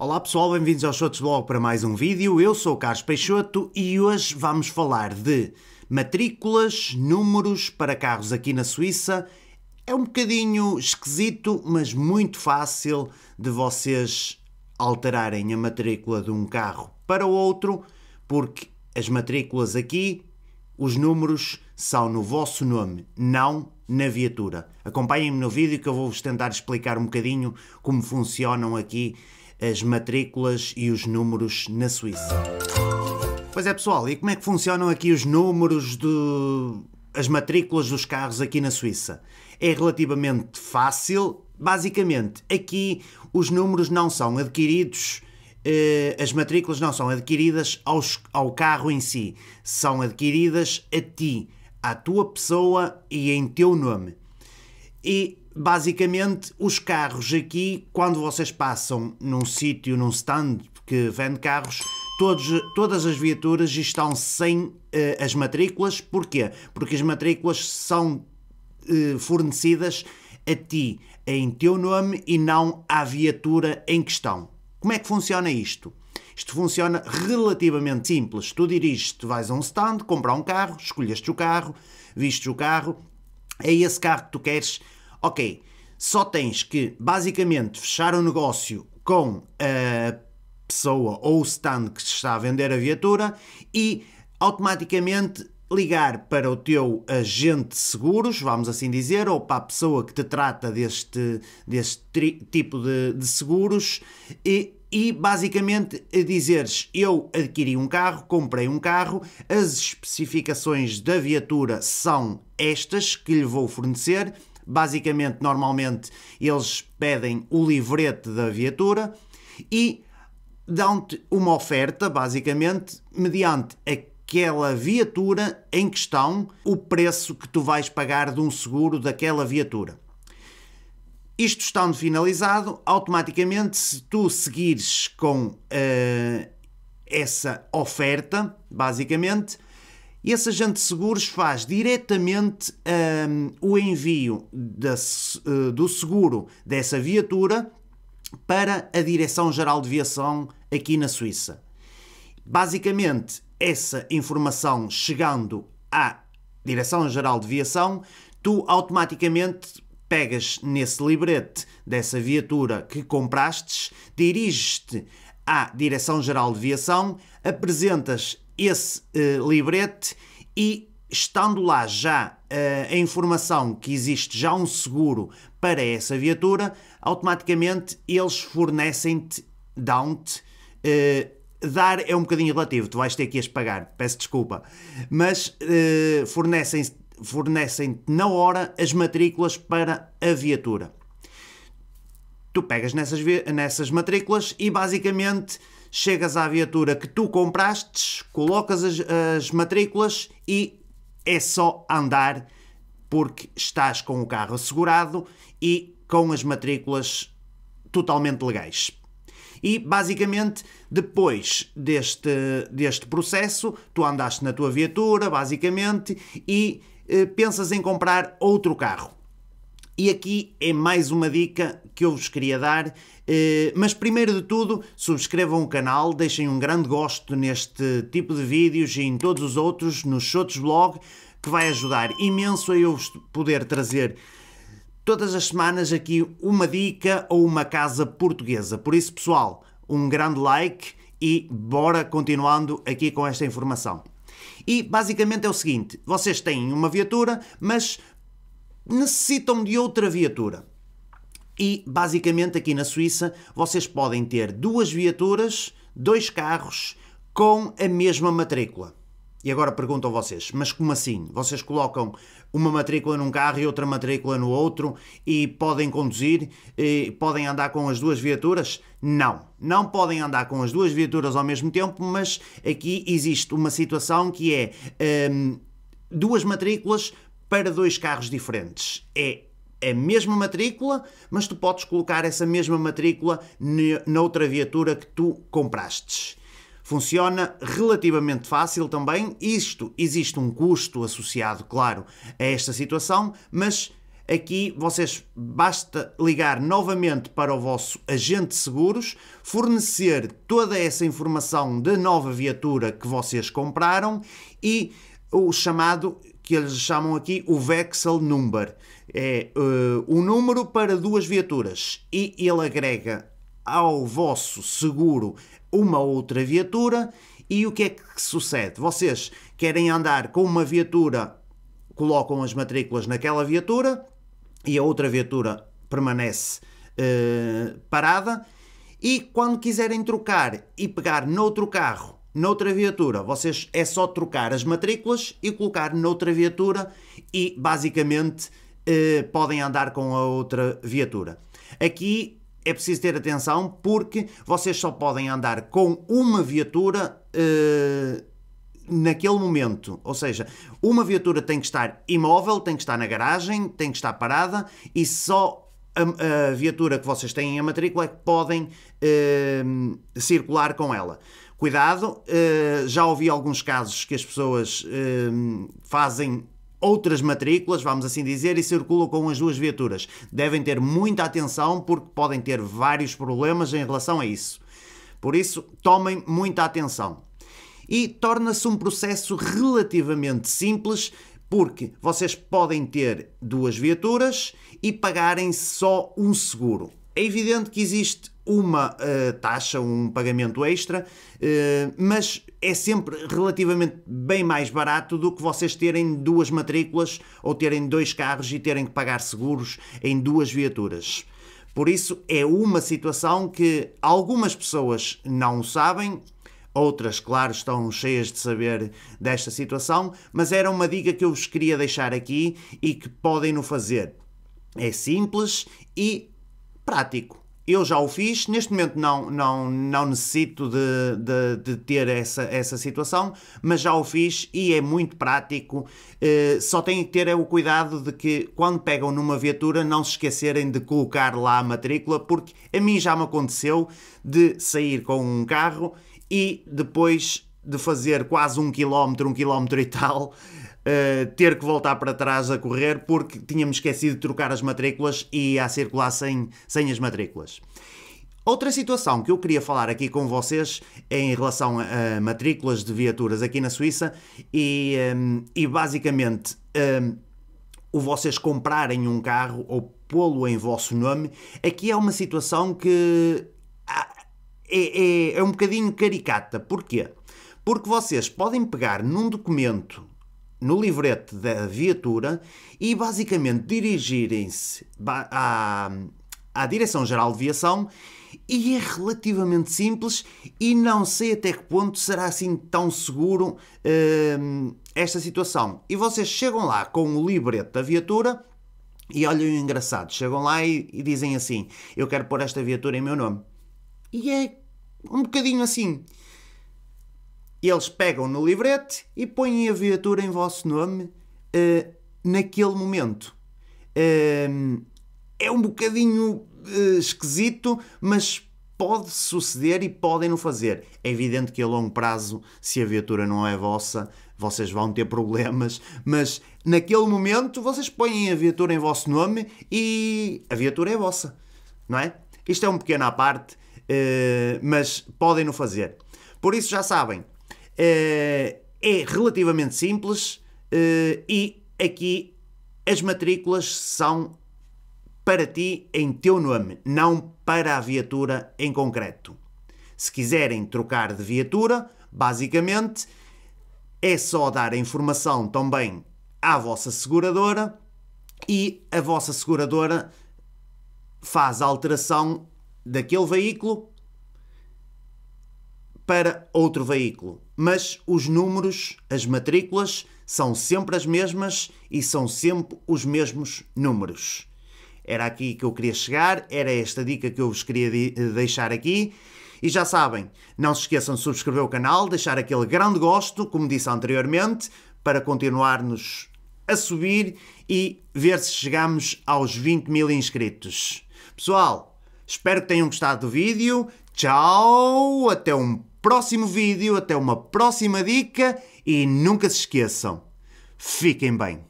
Olá pessoal, bem-vindos ao Shots Blog para mais um vídeo. Eu sou o Carlos Peixoto e hoje vamos falar de matrículas, números para carros aqui na Suíça. É um bocadinho esquisito, mas muito fácil de vocês alterarem a matrícula de um carro para o outro, porque as matrículas aqui, os números são no vosso nome, não na viatura. Acompanhem-me no vídeo que eu vou-vos tentar explicar um bocadinho como funcionam aqui as matrículas e os números na Suíça. Pois é, pessoal, e como é que funcionam aqui os números do. as matrículas dos carros aqui na Suíça? É relativamente fácil. Basicamente, aqui os números não são adquiridos eh, as matrículas não são adquiridas aos, ao carro em si, são adquiridas a ti, à tua pessoa e em teu nome. E basicamente os carros aqui, quando vocês passam num sítio, num stand que vende carros, todos, todas as viaturas estão sem uh, as matrículas. Porquê? Porque as matrículas são uh, fornecidas a ti, em teu nome e não à viatura em questão. Como é que funciona isto? Isto funciona relativamente simples. Tu diriges, tu vais a um stand, comprar um carro, escolheste o carro, vistes o carro, é esse carro que tu queres, ok, só tens que basicamente fechar o um negócio com a pessoa ou o stand que está a vender a viatura e automaticamente ligar para o teu agente de seguros, vamos assim dizer, ou para a pessoa que te trata deste, deste tipo de, de seguros e e basicamente dizeres: Eu adquiri um carro, comprei um carro, as especificações da viatura são estas que lhe vou fornecer. Basicamente, normalmente eles pedem o livrete da viatura e dão-te uma oferta, basicamente, mediante aquela viatura em questão, o preço que tu vais pagar de um seguro daquela viatura. Isto estando finalizado, automaticamente, se tu seguires com uh, essa oferta, basicamente, esse agente de seguros faz diretamente um, eh, o envio uh, do seguro dessa viatura para a Direção-Geral de Viação aqui na Suíça. Basicamente, essa informação chegando à Direção-Geral de Viação, tu automaticamente pegas nesse librete dessa viatura que comprastes, diriges-te à Direção-Geral de Viação, apresentas esse uh, librete e, estando lá já uh, a informação que existe já um seguro para essa viatura, automaticamente eles fornecem-te, dão-te. Uh, dar é um bocadinho relativo, tu vais ter que as pagar, peço desculpa, mas fornecem-te fornecem na hora as matrículas para a viatura. Tu pegas nessas, nessas matrículas e basicamente chegas à viatura que tu compraste, colocas as, as matrículas e é só andar porque estás com o carro assegurado e com as matrículas totalmente legais. E basicamente, depois deste, deste processo, tu andaste na tua viatura, basicamente, e eh, pensas em comprar outro carro. E aqui é mais uma dica que eu vos queria dar. Eh, mas primeiro de tudo, subscrevam o canal, deixem um grande gosto neste tipo de vídeos e em todos os outros, no Shotos Blog, que vai ajudar imenso a eu poder trazer todas as semanas aqui uma dica ou uma casa portuguesa. Por isso, pessoal, um grande like e bora continuando aqui com esta informação. E basicamente é o seguinte: vocês têm uma viatura, mas necessitam de outra viatura. E basicamente aqui na Suíça vocês podem ter duas viaturas, dois carros com a mesma matrícula. E agora perguntam vocês, mas como assim? Vocês colocam uma matrícula num carro e outra matrícula no outro e podem conduzir, e podem andar com as duas viaturas? Não, não podem andar com as duas viaturas ao mesmo tempo, mas aqui existe uma situação que é hum, duas matrículas para dois carros diferentes. É a mesma matrícula, mas tu podes colocar essa mesma matrícula noutra viatura que tu comprastes. Funciona relativamente fácil também. Isto existe um custo associado, claro, a esta situação, mas aqui vocês basta ligar novamente para o vosso agente de seguros, fornecer toda essa informação da nova viatura que vocês compraram e o chamado que eles chamam aqui o Vexel Number. É uh, um número para duas viaturas e ele agrega ao vosso seguro uma outra viatura e o que é que sucede? Vocês querem andar com uma viatura, colocam as matrículas naquela viatura e a outra viatura permanece uh, parada. E quando quiserem trocar e pegar noutro carro, noutra viatura, vocês é só trocar as matrículas e colocar noutra viatura e basicamente eh, podem andar com a outra viatura. Aqui é preciso ter atenção porque vocês só podem andar com uma viatura uh, naquele momento. Ou seja, uma viatura tem que estar imóvel, tem que estar na garagem, tem que estar parada e só a, a viatura que vocês têm a matrícula é que podem uh, circular com ela. Cuidado, uh, já ouvi alguns casos que as pessoas fazem outras matrículas, vamos assim dizer, e circulam com as duas viaturas. Devem ter muita atenção porque podem ter vários problemas em relação a isso. Por isso, tomem muita atenção. E torna-se um processo relativamente simples, porque vocês podem ter duas viaturas e pagarem só um seguro. É evidente que existe uma uh, taxa, um pagamento extra, uh, mas é sempre relativamente bem mais barato do que vocês terem duas matrículas ou terem dois carros e terem que pagar seguros em duas viaturas. Por isso, é uma situação que algumas pessoas não sabem, outras, claro, estão cheias de saber desta situação, mas era uma dica que eu vos queria deixar aqui e que podem no fazer. É simples e prático. Eu já o fiz, neste momento não, não, não necessito de, de, de ter essa, essa situação, mas já o fiz e é muito prático. Uh, só tem que ter é, o cuidado de que quando pegam numa viatura não se esquecerem de colocar lá a matrícula, porque a mim já me aconteceu de sair com um carro e depois de fazer quase um quilómetro, um quilómetro e tal, eh, ter que voltar para trás a correr porque tínhamos esquecido de trocar as matrículas e a circular sem, sem as matrículas. Outra situação que eu queria falar aqui com vocês em relação a matrículas de viaturas aqui na Suíça e, um, ehm, e basicamente um, ehm, o vocês comprarem um carro ou pô-lo em vosso nome, aqui é uma situação que ah, é, é, é um bocadinho caricata. Porquê? Porque vocês podem pegar num documento no livrete da viatura e basicamente dirigirem-se à, à Direção-Geral de Viação e é relativamente simples e não sei até que ponto será assim tão seguro hum, esta situação. E vocês chegam lá com o livreto da viatura e olham o engraçado, chegam lá e, e dizem assim, eu quero pôr esta viatura em meu nome. E é um bocadinho assim. Eles pegam no livrete e põem a viatura em vosso nome uh, naquele momento. Uh, é um bocadinho uh, esquisito, mas pode suceder e podem no fazer. É evidente que a longo prazo, se a viatura não é vossa, vocês vão ter problemas, mas naquele momento vocês põem a viatura em vosso nome e a viatura é vossa, não é? Isto é um pequeno à parte, mas podem no fazer. Por isso já sabem, eh, é relativamente simples eh, e aqui as matrículas são para ti em teu nome, não para a viatura em concreto. Se quiserem trocar de viatura, basicamente é só dar a informação também à vossa seguradora e a vossa seguradora faz a alteração daquele veículo para outro veículo. Mas os números, as matrículas, são sempre as mesmas e são sempre os mesmos números. Era aqui que eu queria chegar, era esta dica que eu vos queria de eh, deixar aqui. E já sabem, não se esqueçam de subscrever o canal, deixar aquele grande gosto, como disse anteriormente, para continuarmos a subir e ver se chegamos aos 20 mil inscritos. Pessoal, espero que tenham gostado do vídeo. Tchau, até um próximo vídeo, até uma próxima dica e nunca se esqueçam, fiquem bem!